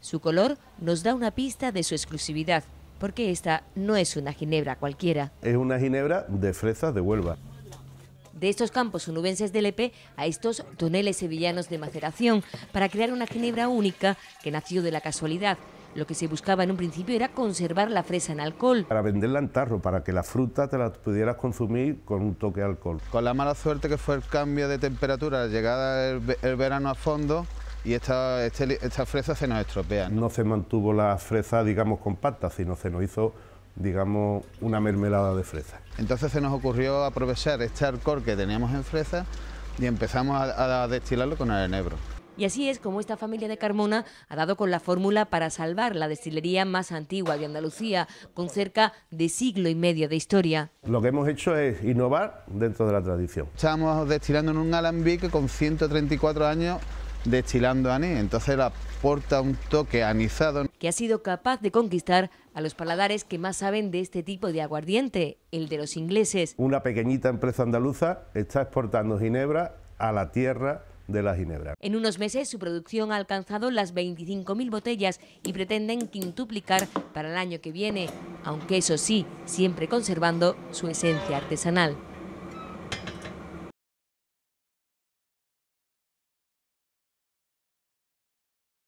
Su color nos da una pista de su exclusividad, porque esta no es una ginebra cualquiera. Es una ginebra de fresas de Huelva. De estos campos onubenses del EP a estos toneles sevillanos de maceración, para crear una ginebra única que nació de la casualidad. Lo que se buscaba en un principio era conservar la fresa en alcohol. Para venderla en tarro, para que la fruta te la pudieras consumir con un toque de alcohol. Con la mala suerte que fue el cambio de temperatura, la llegada el verano a fondo, y esta, este fresa estas se nos estropea. ¿no? se mantuvo la fresa, digamos, compacta, sino se nos hizo, digamos, una mermelada de fresa. Entonces se nos ocurrió aprovechar este alcohol que teníamos en fresa y empezamos a, destilarlo con el enebro. Y así es como esta familia de Carmona ha dado con la fórmula para salvar la destilería más antigua de Andalucía, con cerca de siglo y medio de historia. Lo que hemos hecho es innovar dentro de la tradición. "...estábamos destilando en un alambique con 134 años destilando anís, entonces aporta un toque anizado. Que ha sido capaz de conquistar a los paladares que más saben de este tipo de aguardiente, el de los ingleses. Una pequeñita empresa andaluza está exportando ginebra a la tierra de la ginebra. En unos meses su producción ha alcanzado las 25.000 botellas y pretenden quintuplicar para el año que viene, aunque eso sí, siempre conservando su esencia artesanal.